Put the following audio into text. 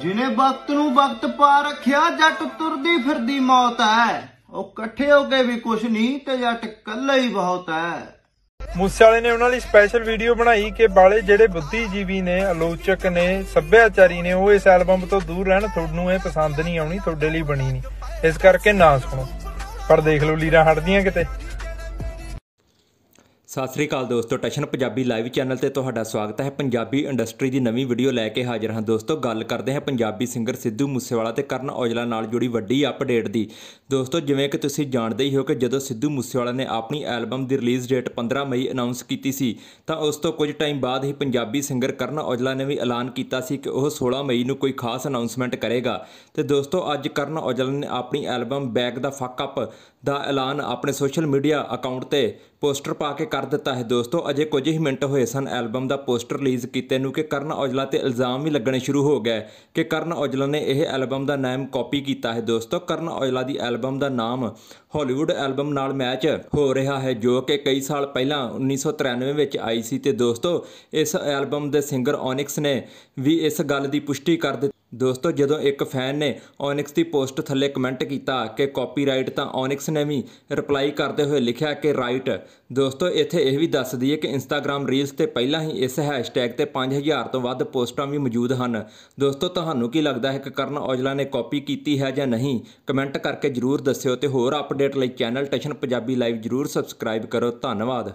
ਜਿਨੇ ਵਕਤ ਨੂੰ ਵਕਤ ਪਾ ਰੱਖਿਆ ਜੱਟ ਤੁਰਦੀ ਫਿਰਦੀ ਮੌਤ ਐ ਉਹ ਇਕੱਠੇ ਹੋ ਕੇ ਵੀ ਕੁਛ ਨਹੀਂ ਤੇ ਜੱਟ ਇਕੱਲਾ ਹੀ ਬਹੁਤ ਐ ਮੂਸੇ ਵਾਲੇ ਨੇ ਉਹਨਾਂ ਲਈ ਸਪੈਸ਼ਲ ਵੀਡੀਓ ਬਣਾਈ ਕਿ ਬਾਲੇ ਜਿਹੜੇ ਬੁੱਧੀਜੀਵੀ ਨੇ ਆਲੋਚਕ ਨੇ ਸੱਭਿਆਚਾਰੀ ਨੇ ਉਹ ਇਸ ਐਲਬਮ ਤੋਂ ਦੂਰ ਰਹਿਣ ਤੁਹਾਨੂੰ ਇਹ ਪਸੰਦ ਨਹੀਂ ਆਉਣੀ ਤੁਹਾਡੇ ਲਈ ਬਣੀ ਨਹੀਂ ਇਸ ਕਰਕੇ ਨਾ ਸੁਣੋ ਪਰ ਦੇਖ ਲਓ ਲੀਰਾ ਹਟਦੀਆਂ ਕਿਤੇ ਸਤਿ ਸ੍ਰੀ ਅਕਾਲ ਦੋਸਤੋ ਟਸ਼ਨ ਪੰਜਾਬੀ ਲਾਈਵ ਚੈਨਲ ਤੇ ਤੁਹਾਡਾ ਸਵਾਗਤ ਹੈ ਪੰਜਾਬੀ ਇੰਡਸਟਰੀ ਦੀ ਨਵੀਂ ਵੀਡੀਓ ਲੈ ਕੇ ਹਾਜ਼ਰ ਹਾਂ ਦੋਸਤੋ ਗੱਲ ਕਰਦੇ ਹਾਂ ਪੰਜਾਬੀ ਸਿੰਗਰ ਸਿੱਧੂ ਮੂਸੇਵਾਲਾ ਤੇ ਕਰਨ ਔਜਲਾ ਨਾਲ ਜੁੜੀ ਵੱਡੀ ਅਪਡੇਟ ਦੀ ਦੋਸਤੋ ਜਿਵੇਂ ਕਿ ਤੁਸੀਂ ਜਾਣਦੇ ਹੀ ਹੋ ਕਿ ਜਦੋਂ ਸਿੱਧੂ ਮੂਸੇਵਾਲਾ ਨੇ ਆਪਣੀ ਐਲਬਮ ਦੀ ਰਿਲੀਜ਼ ਡੇਟ 15 ਮਈ ਅਨਾਉਂਸ ਕੀਤੀ ਸੀ ਤਾਂ ਉਸ ਤੋਂ ਕੁਝ ਟਾਈਮ ਬਾਅਦ ਹੀ ਪੰਜਾਬੀ ਸਿੰਗਰ ਕਰਨ ਔਜਲਾ ਨੇ ਵੀ ਐਲਾਨ ਕੀਤਾ ਸੀ ਕਿ ਉਹ 16 ਮਈ ਨੂੰ ਕੋਈ ਖਾਸ ਅਨਾਉਂਸਮੈਂਟ ਕਰੇਗਾ ਤੇ ਦੋਸਤੋ ਅੱਜ ਕਰਨ ਔਜਲਾ ਨੇ ਆਪਣੀ album back the fuck up ਦਾ ਐਲਾਨ ਆਪਣੇ ਸੋਸ਼ਲ ਮੀਡੀਆ ਅਕਾਊਂਟ ਤੇ ਪੋਸਟਰ ਪਾ ਕੇ ਕਰ ਕਰ ਦਿੱਤਾ ਹੈ ਦੋਸਤੋ ਅਜੇ ਕੁਝ ਹੀ ਮਿੰਟ ਹੋਏ ਸਨ ਐਲਬਮ ਦਾ ਪੋਸਟਰ ਰਿਲੀਜ਼ ਕੀਤੇ ਨੂੰ ਕਿ ਕਰਨ ਔਜਲਾ ਤੇ ਇਲਜ਼ਾਮ ਵੀ ਲੱਗਣੇ ਸ਼ੁਰੂ ਹੋ ਗਏ ਕਿ ਕਰਨ ਔਜਲਾ ਨੇ ਇਹ ਐਲਬਮ ਦਾ ਨਾਮ ਕਾਪੀ ਕੀਤਾ ਹੈ ਦੋਸਤੋ ਕਰਨ ਔਜਲਾ ਦੀ ਐਲਬਮ ਦਾ ਨਾਮ ਹਾਲੀਵੁੱਡ ਐਲਬਮ ਨਾਲ ਮੈਚ ਹੋ ਰਿਹਾ ਹੈ ਜੋ ਕਿ ਕਈ ਸਾਲ ਪਹਿਲਾਂ 1993 ਵਿੱਚ ਆਈ ਸੀ ਤੇ ਦੋਸਤੋ ਇਸ ਐਲਬਮ ਦੇ ਸਿੰਗਰ ਔਨਿਕਸ ਨੇ ਵੀ ਇਸ ਗੱਲ ਦੀ ਪੁਸ਼ਟੀ ਕਰ ਦਿੱਤੀ ਦੋਸਤੋ ਜਦੋਂ ਇੱਕ ਫੈਨ ਨੇ ਓਨਿਕਸ ਦੀ ਪੋਸਟ ਥੱਲੇ ਕਮੈਂਟ ਕੀਤਾ ਕਿ ਕਾਪੀਰਾਈਟ ਤਾਂ ਓਨਿਕਸ ਨੇ ਵੀ ਰਿਪਲਾਈ ਕਰਦੇ ਹੋਏ ਲਿਖਿਆ ਕਿ ਰਾਈਟ ਦੋਸਤੋ ਇੱਥੇ ਇਹ ਵੀ ਦੱਸ ਦਈਏ ਕਿ ਇੰਸਟਾਗ੍ਰam ਰੀਲਸ ਤੇ ਪਹਿਲਾਂ ਹੀ ਇਸ ਹੈਸ਼ਟੈਗ ਤੇ 5000 ਤੋਂ ਵੱਧ ਪੋਸਟਾਂ ਵੀ ਮੌਜੂਦ ਹਨ ਦੋਸਤੋ ਤੁਹਾਨੂੰ ਕੀ ਲੱਗਦਾ ਹੈ ਕਿ ਕਰਨ ਔਜਲਾ ਨੇ ਕਾਪੀ ਕੀਤੀ ਹੈ ਜਾਂ ਨਹੀਂ ਕਮੈਂਟ ਕਰਕੇ ਜਰੂਰ ਦੱਸਿਓ ਤੇ ਹੋਰ ਅਪਡੇਟ ਲਈ ਚੈਨਲ ਟੈਸ਼ਨ ਪੰਜਾਬੀ ਲਾਈਵ ਜਰੂਰ ਸਬਸਕ੍ਰਾਈਬ ਕਰੋ ਧੰਨਵਾਦ